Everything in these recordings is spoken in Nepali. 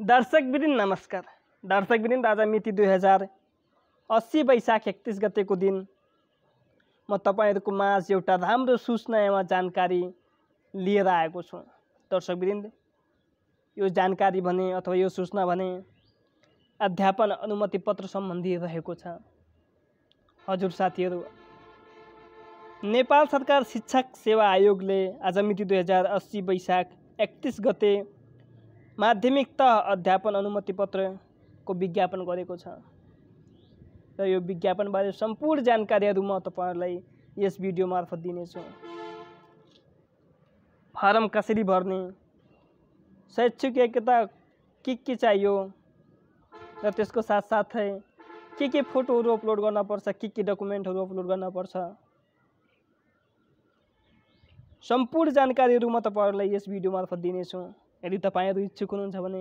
दर्शक दर्शकवृन्द नमस्कार दर्शक दर्शकवृन्द आज मिति दुई हजार अस्सी वैशाख एकतिस गतेको दिन म तपाईँहरूको माझ एउटा राम्रो सूचना एवं जानकारी लिएर आएको छु दर्शक दर्शकवृन्द यो जानकारी भने अथवा यो सूचना भने अध्यापन अनुमति पत्र सम्बन्धी रहेको छ हजुर साथीहरू नेपाल सरकार शिक्षक सेवा आयोगले आज मिति दुई हजार अस्सी वैशाख एकतिस गते माध्यमिक तह अध्यापन अनुमतिपत्रको विज्ञापन गरेको छ र यो विज्ञापनबारे सम्पूर्ण जानकारीहरू म तपाईँहरूलाई यस भिडियो मार्फत दिनेछु फारम कसरी भर्ने शैक्षिक योग्यता के के चाहियो र त्यसको साथसाथै के के फोटोहरू अपलोड गर्नपर्छ के के डकुमेन्टहरू अपलोड गर्नपर्छ सम्पूर्ण जानकारीहरू म तपाईँहरूलाई यस भिडियो मार्फत दिनेछु यदि तपाईँहरू इच्छुक हुनुहुन्छ भने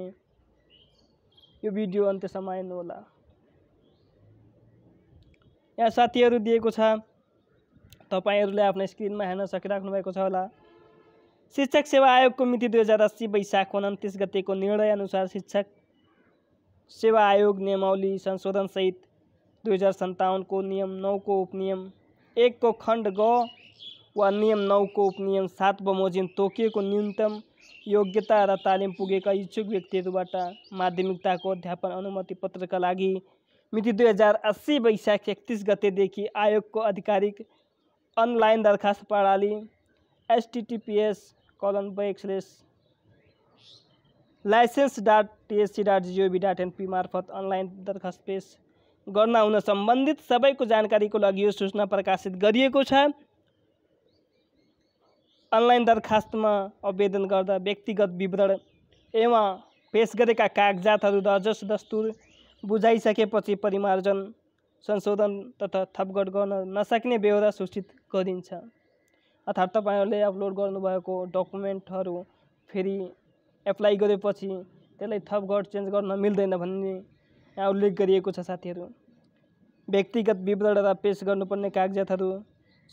यो भिडियो अन्त्यसम्म हेर्नुहोला यहाँ साथीहरू दिएको छ तपाईँहरूले आफ्नो स्क्रिनमा हेर्न सकिराख्नु भएको छ होला शिक्षक सेवा आयोगको मिति दुई हजार अस्सी वैशाख उन्तिस गतिको निर्णयअनुसार शिक्षक सेवा आयोग नियमावली संशोधनसहित दुई हजार सन्ताउन्नको नियम नौको उपनियम एकको खण्ड ग वा नियम नौको उपनियम सात बमोजिम तोकिएको न्यूनतम योग्यता र तालिम पुगेका इच्छुक व्यक्तिहरूबाट माध्यमिकताको अध्यापन अनुमति पत्रका लागि मिति दुई हजार अस्सी वैशाख एकतिस गतेदेखि आयोगको आधिकारिक अनलाइन दरखास्त प्रणाली एसटिटिपिएस कलन बेक्सलेस licence dot TSC dot G O V dot NP मार्फत अनलाइन दरखास्त पेस गर्न हुन सम्बन्धित सबैको जानकारीको लागि यो सूचना प्रकाशित गरिएको छ अनलाइन दरखास्तमा आवेदन गर्दा व्यक्तिगत विवरण एवं पेस गरेका कागजातहरू दर्जस दस्तुर बुझाइसकेपछि परिमार्जन संशोधन तथा थपघट गर्न नसक्ने बेहोरा सूचित गरिन्छ अर्थात् तपाईँहरूले अपलोड गर्नुभएको डकुमेन्टहरू फेरि एप्लाई गरेपछि त्यसलाई थपघट चेन्ज गर्न मिल्दैन भन्ने यहाँ उल्लेख गरिएको छ साथीहरू व्यक्तिगत विवरण र पेस गर्नुपर्ने कागजातहरू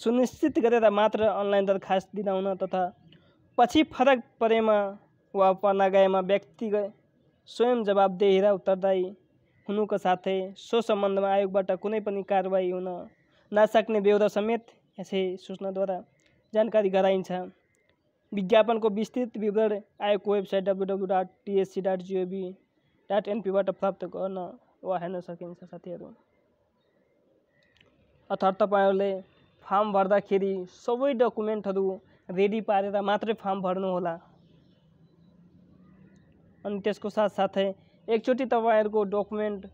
सुनिश्चित गरेर मात्र अनलाइन दरखास्त हुन तथा पछि फरक परेमा वा गएमा व्यक्ति स्वयं जवाबदेही र उत्तरदायी हुनुको साथै सो सम्बन्धमा आयोगबाट कुनै पनि कारवाही हुन नसक्ने बेहोरा समेत यसै सूचनाद्वारा जानकारी गराइन्छ विज्ञापनको विस्तृत विवरण आयोगको website W W dot TSC dot G O V dot एनपीबाट प्राप्त गर्न वा हेर्न सकिन्छ साथीहरू अथवा तपाईँहरूले फर्म भर्दाखेरि सबै डकुमेन्टहरू रेडी पारेर मात्रै फर्म होला अनि त्यसको साथसाथै एकचोटि तपाईँहरूको डकुमेन्ट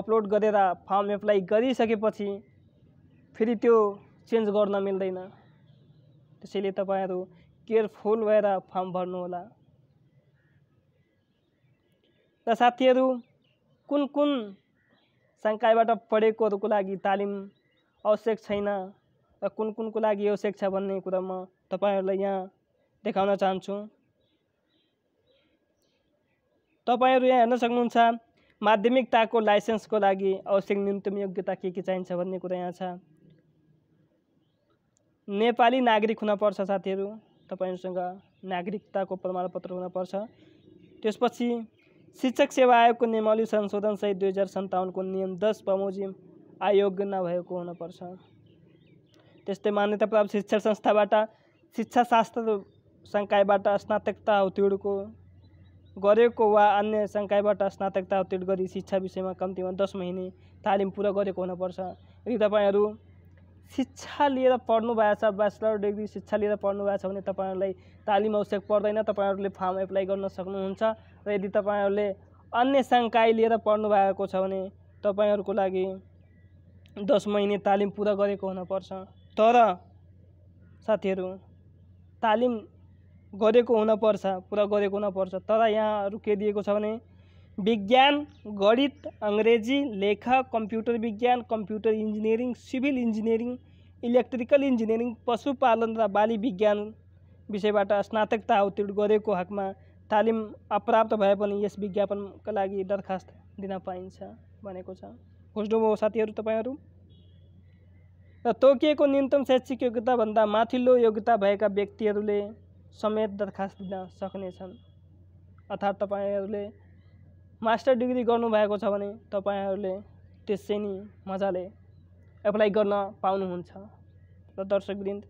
अपलोड गरेर फर्म एप्लाई गरिसकेपछि फेरि त्यो चेन्ज गर्न मिल्दैन त्यसैले तपाईँहरू केयरफुल भएर फर्म भर्नुहोला र साथीहरू कुन कुन सङ्कायबाट पढेकोहरूको लागि तालिम आवश्यक छैन र कुन कुनको लागि आवश्यक छ भन्ने कुरा म तपाईँहरूलाई यहाँ देखाउन चाहन्छु तपाईँहरू यहाँ हेर्न सक्नुहुन्छ माध्यमिकताको लाइसेन्सको लागि आवश्यक न्यूनतम योग्यता के के चाहिन्छ भन्ने कुरा यहाँ छ नेपाली नागरिक हुनपर्छ साथीहरू तपाईँहरूसँग नागरिकताको प्रमाणपत्र हुनपर्छ त्यसपछि शिक्षक सेवा आयोगको नियमावली संशोधनसहित दुई हजार सन्ताउन्नको नियम दस बमोजिम आयोग्य नभएको हुनुपर्छ त्यस्तै मान्यता प्राप्त शिक्षण संस्थाबाट शिक्षा शिक्षाशास्त्र सङ्कायबाट स्नातकता उत्तीर्णको गरेको वा अन्य सङ्कायबाट स्नातकता उत्तीर्ण गरी शिक्षा विषयमा कम्तीमा दस महिने तालिम पुरा गरेको हुनुपर्छ यदि तपाईँहरू शिक्षा लिएर पढ्नु भएको छ ब्याचलर डिग्री शिक्षा लिएर पढ्नु भएको छ भने तपाईँहरूलाई तालिम आवश्यक पर्दैन तपाईँहरूले फर्म एप्लाई गर्न सक्नुहुन्छ र यदि तपाईँहरूले अन्य सङ्काय लिएर पढ्नु भएको छ भने तपाईँहरूको लागि दस महिने तालिम पुरा गरेको हुनपर्छ तर साथीहरू तालिम गरेको हुनपर्छ पुरा गरेको हुनपर्छ तर यहाँहरू के दिएको छ भने विज्ञान गणित अङ्ग्रेजी लेख कम्प्युटर विज्ञान computer engineering civil engineering electrical engineering पशुपालन र बाली विज्ञान विषयबाट स्नातकता उत्तीर्ण गरेको हकमा तालिम अप्राप्त भए पनि यस विज्ञापनका लागि दरखास्त दिन पाइन्छ भनेको छ खोज्नुभयो साथीहरू तपाईँहरू र तोकिएको न्यूनतम शैक्षिक योग्यताभन्दा माथिल्लो योग्यता भएका व्यक्तिहरूले समेत दरखास्त दिन सक्नेछन् अर्थात् तपाईँहरूले मास्टर डिग्री गर्नुभएको छ भने तपाईँहरूले त्यसै नै मजाले एप्लाई गर्न पाउनुहुन्छ र दर्शकवृन्द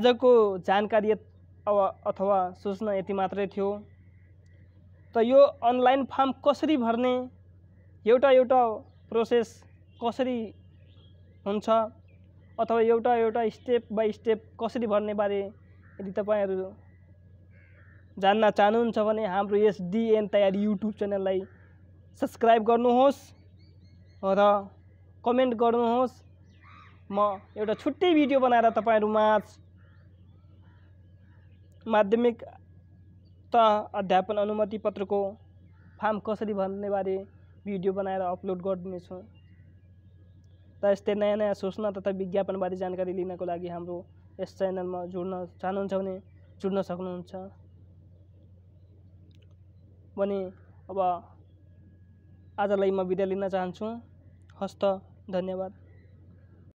आजको जानकारी अब अथवा सूचना यति मात्रै थियो त यो अनलाइन फर्म कसरी भर्ने एउटा एउटा प्रोसेस कसरी हुन्छ अथवा एउटा एउटा स्टेप बाई स्टेप कसरी बारे यदि तपाईँहरू जान्न चाहनुहुन्छ भने हाम्रो यस डिएन तयारी युट्युब च्यानललाई सब्सक्राइब गर्नुहोस् र कमेन्ट गर्नुहोस् म एउटा छुट्टै भिडियो बनाएर तपाईँहरू माझ माध्यमिक त अध्यापन अनुमति पत्रको फार्म कसरी बारे भिडियो बनाएर अपलोड गरिदिनेछु र यस्तै नयाँ नयाँ सूचना तथा विज्ञापनबारे जानकारी लिनको लागि हाम्रो यस च्यानलमा जुड्न चाहनुहुन्छ भने जुड्न सक्नुहुन्छ भने अब आजलाई म बिदा लिन चाहन्छु हस्त धन्यवाद